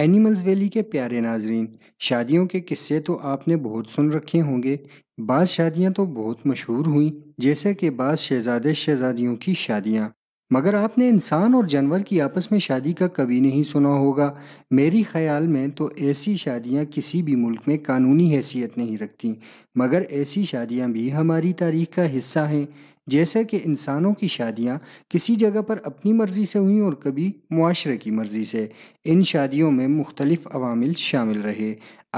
animals valley के प्यारे नाजरीन शादियों के किस्से तो आपने बहुत सुन रखे होंगे बाद शादियां तो बहुत मशहूर हुई जैसे कि बाद शहजादे शहजादियों की शादियां मगर आपने इंसान और जानवर की आपस में शादी का कभी नहीं सुना होगा मेरी ख्याल में तो ऐसी शादियां किसी भी मुल्क में कानूनी हैसियत नहीं रखती मगर ऐसी शादियां भी हमारी तारीख का हिस्सा हैं जैसे कि इंसानों की शादियां किसी जगह पर अपनी मर्ज़ी से हुई और कभी माशरे की मर्ज़ी से इन शादियों में मुख्तलिफ अवामिल शामिल रहे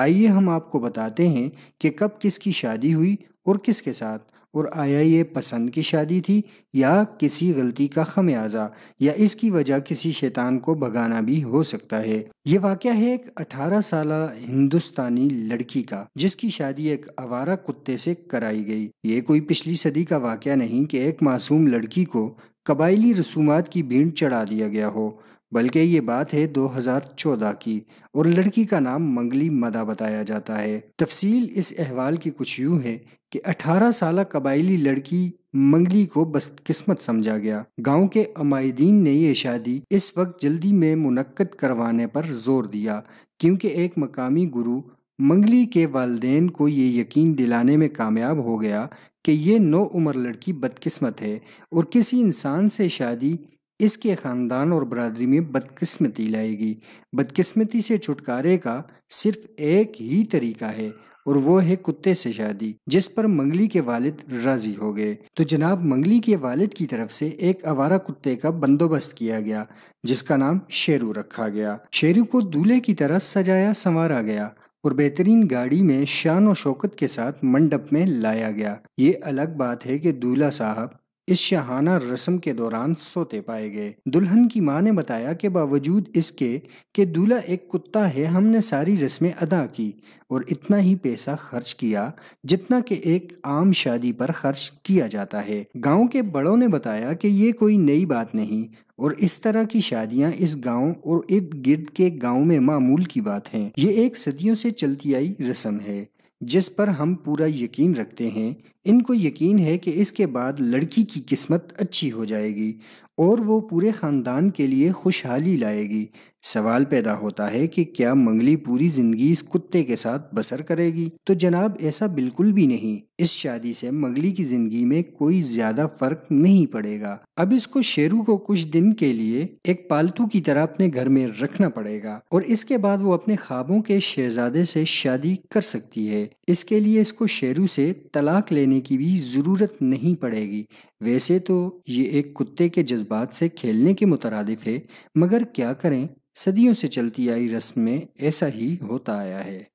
आइए हम आपको बताते हैं कि कब किसकी शादी हुई और किसके साथ और आया ये पसंद की शादी थी या किसी गलती का खमियाजा या इसकी वजह किसी शैतान को भगाना भी हो सकता है ये वाक़ है एक 18 साल हिंदुस्तानी लड़की का जिसकी शादी एक आवारा कुत्ते से कराई गई ये कोई पिछली सदी का वाक़ नहीं कि एक मासूम लड़की को कबायली रसूमात की भीड़ चढ़ा दिया गया हो बल्कि ये बात है 2014 की और लड़की का नाम मंगली मदा बताया जाता है तफसील इस अहवाल की कुछ यूं है कि 18 साल कबायली लड़की मंगली को बदकिस्मत समझा गया गांव के अमायदीन ने यह शादी इस वक्त जल्दी में मुनक्द करवाने पर जोर दिया क्योंकि एक मकामी गुरु मंगली के वालदेन को ये यकीन दिलाने में कामयाब हो गया कि ये नौ उम्र लड़की बदकिस्मत है और किसी इंसान से शादी इसके ख़ानदान और बरदरी में बदकिस्मती लाएगी बदकिस्मती से छुटकारे का सिर्फ एक ही तरीका है और वो है कुत्ते से शादी जिस पर मंगली के वालिद राजी हो गए तो जनाब मंगली के वालिद की तरफ से एक आवारा कुत्ते का बंदोबस्त किया गया जिसका नाम शेरू रखा गया शेरू को दूल्हे की तरह सजाया संवारा गया और बेहतरीन गाड़ी में शान और शौकत के साथ मंडप में लाया गया ये अलग बात है कि दूल्हा साहब इस शहाना रस्म के दौरान सोते पाए गए दुल्हन की मां ने बताया कि बावजूद इसके कि दूल्हा एक कुत्ता है हमने सारी रस्में अदा की और इतना ही पैसा खर्च किया जितना कि एक आम शादी पर खर्च किया जाता है गांव के बड़ों ने बताया कि ये कोई नई बात नहीं और इस तरह की शादियां इस गांव और इर्द गिर्द के गाँव में मामूल की बात है ये एक सदियों से चलती आई रस्म है जिस पर हम पूरा यकीन रखते हैं इनको यकीन है कि इसके बाद लड़की की किस्मत अच्छी हो जाएगी और वो पूरे ख़ानदान के लिए खुशहाली लाएगी सवाल पैदा होता है कि क्या मंगली पूरी ज़िंदगी इस कुत्ते के साथ बसर करेगी तो जनाब ऐसा बिल्कुल भी नहीं इस शादी से मंगली की ज़िंदगी में कोई ज़्यादा फ़र्क नहीं पड़ेगा अब इसको शेरू को कुछ दिन के लिए एक पालतू की तरह अपने घर में रखना पड़ेगा और इसके बाद वो अपने ख्वाबों के शहजादे से शादी कर सकती है इसके लिए इसको शेरू से तलाक लेने देने की भी ज़रूरत नहीं पड़ेगी वैसे तो ये एक कुत्ते के जज्बात से खेलने के मुतरदफ है मगर क्या करें सदियों से चलती आई रस्म में ऐसा ही होता आया है